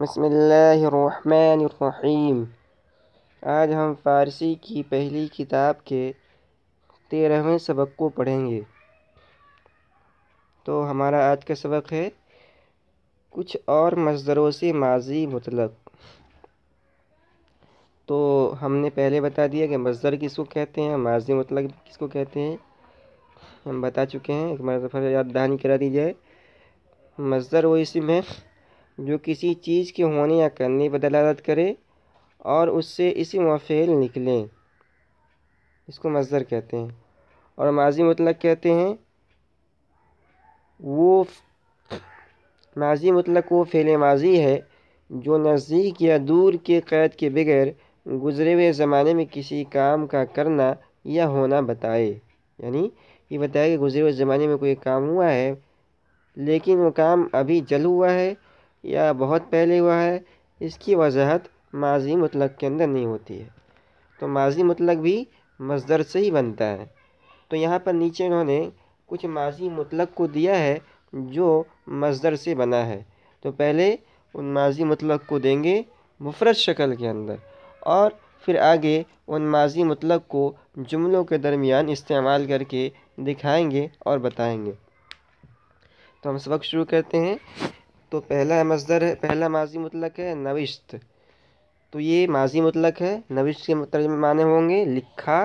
बसमीम आज हम फ़ारसी की पहली किताब के तेरहवें सबक को पढ़ेंगे तो हमारा आज का सबक है कुछ और मजदरों से माजी मतलब तो हमने पहले बता दिया कि मजदर किसको कहते हैं माजी मतलब किसको कहते हैं हम बता चुके हैं एक मरतफ़ा याद दहानी करा दी जाए मजदर वो इसी में जो किसी चीज़ के होने या करने पर दलालत करे और उससे इसी मफेल निकले निकलें इसको मजदर कहते हैं और माजी मतलब कहते हैं वो माजी मतलब वो फ़ेल माजी है जो नज़दीक या दूर के क़ैद के बगैर गुज़रे हुए ज़माने में किसी काम का करना या होना बताए यानी ये बताया कि गुज़रे हुए ज़माने में कोई काम हुआ है लेकिन वो काम अभी जल हुआ है या बहुत पहले हुआ है इसकी वजाहत माजी मतलब के अंदर नहीं होती है तो माजी मतलब भी मजदर से ही बनता है तो यहाँ पर नीचे इन्होंने कुछ माजी मतलब को दिया है जो मजदर से बना है तो पहले उन माजी मतलब को देंगे मुफरत शक्ल के अंदर और फिर आगे उन माजी मतलब को जुमलों के दरमियान इस्तेमाल करके दिखाएंगे और बताएंगे तो हम सबक शुरू करते हैं तो पहला मजदर है पहला माजी मतलक है नविश्त तो ये माजी मतलक है नविश्त के मतलब माने होंगे लिखा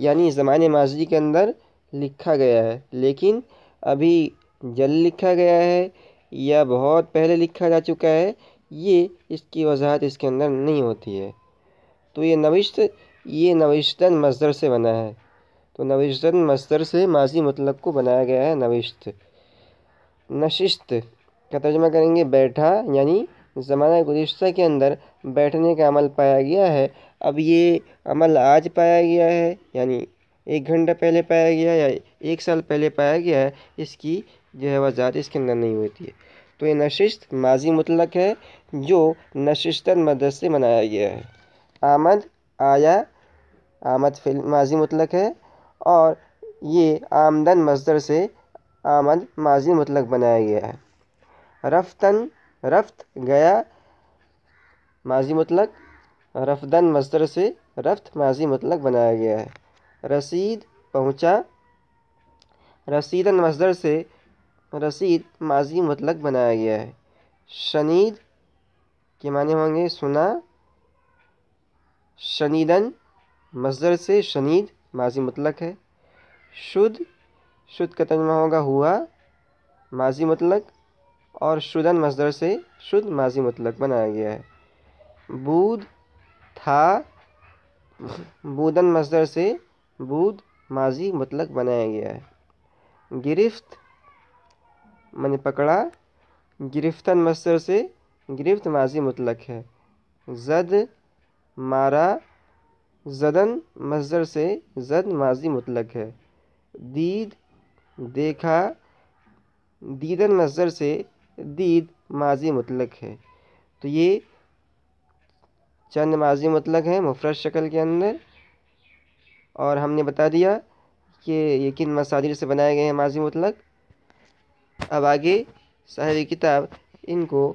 यानी ज़माने माजी के अंदर लिखा गया है लेकिन अभी जल लिखा गया है या बहुत पहले लिखा जा चुका है ये इसकी वजाहत इसके अंदर नहीं होती है तो ये नविश्त ये नविश्तन मजदर से बना है तो नविश्तन मजदर से माजी मतलब को बनाया गया है नविश्त नशिश्त का तर्जमा करेंगे बैठा यानी ज़माना गुज्त के अंदर बैठने का अमल पाया गया है अब ये अमल आज पाया गया है यानी एक घंटा पहले पाया गया या एक साल पहले पाया गया है इसकी जो है वजात इसके अंदर नहीं होती है तो ये नशिस्त माजी मुतलक है जो नशिस्तर मदद से मनाया गया है आमद आया आमद फिल माजी मुतलक है और ये आमदन मजदर से आमद माजी मुतलक बनाया गया है रफ्तन रफ्त गया माजी मतलब रफ्तन मज़दर से रफ्त माजी मतलब बनाया गया है रसीद पहुंचा रसीदन मजदर से रसीद माजी मतलब बनाया गया है शनीद के माने होंगे सुना शनीदन मजदर से शनीद माजी मतलब है शुद्ध शुद्ध का तर्जमा होगा हुआ माजी मतलब और शुदन मजदर से शुद्ध माजी मतलब बनाया गया है बूद था बूदन मजदर से बूद माजी मतलब बनाया गया है गिरफ्त मैंने पकड़ा गिरफ्तन मजदर से गिरफ्त माजी मतलब है जद मारा जदन मजदर से जद माजी मतलब है दीद देखा दीदन मजदर से दीद माज़ी मुतलक़ है तो ये चंद माज़ी मुतलक़ हैं मुफरत शक्ल के अंदर और हमने बता दिया कि ये किन मसादिर से बनाए गए हैं माज़ी मुतलक़ अब आगे साहब किताब इनको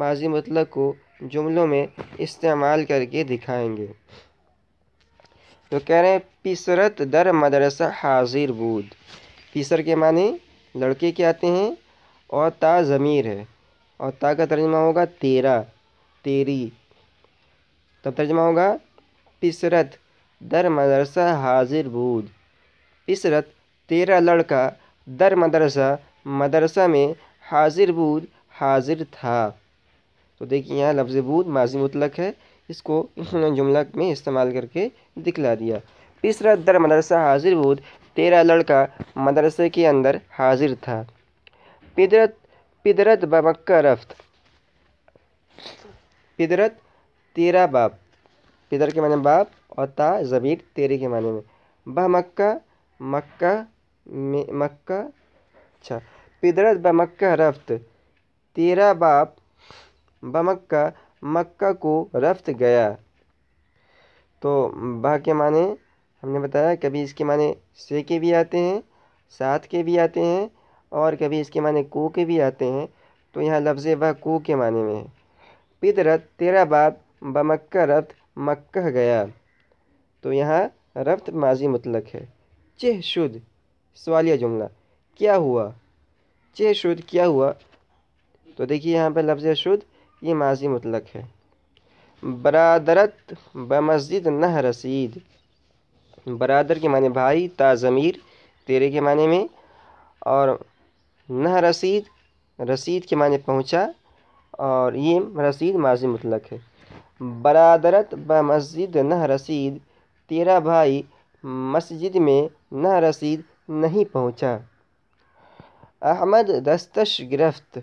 माजी मतलब को जुमलों में इस्तेमाल करके दिखाएंगे तो कह रहे हैं पिसरत दर मदरसा हाजिर बूद पिसर के माने लड़के के आते हैं और ता ज़मीर है और ता का तर्जमा होगा तेरा तेरी तब तर्जमा होगा पिसरत दर मदरसा हाजिर बूद पिसरत तेरा लड़का दर मदरसा मदरसा में हाजिर बूद हाजिर था तो देखिए यहाँ लफ्ज़ बूद माजी मुतलक है इसको इन्होंने जुमला में इस्तेमाल करके दिखला दिया पिसरत दर मदरसा हाजिर बूद तेरा लड़का मदरसे के अंदर हाजिर था पिदरत पिदरत बमक्का रफ्त पिदरत तेरा बाप पिदर के माने बाप और ता जबीर तेरे के माने में बमक्का मक्का मक्का अच्छा पिदरत बमक्का रफ्त तेरा बाप बमक्का मक्का मक्का को रफ्त गया तो बह के माने हमने बताया कभी इसके माने से के भी आते हैं साथ के भी आते हैं और कभी इसके माने को के भी आते हैं तो यहाँ लफ्ज़ व को के माने में है पिदरत तेरा बाप बमक्का रफ्त मक्का गया तो यहाँ रफ्त माजी मुतलक है चेह शुद्ध सवालिया जुमला क्या हुआ चेह शुद्ध क्या हुआ तो देखिए यहाँ पर लफ्ज़ शुद्ध ये माजी मुतलक है बरदरत ब मस्जिद नह रसीद बरदर के माने भाई ता ज़मीर तेरे के माने में और नह रसीद रसीद के माने पहुंचा और ये रसीद माजी मतलक है बरादरत ब मस्जिद नह रसीद तेरा भाई मस्जिद में नह रसीद नहीं पहुंचा अहमद दस्तश गिरफ्त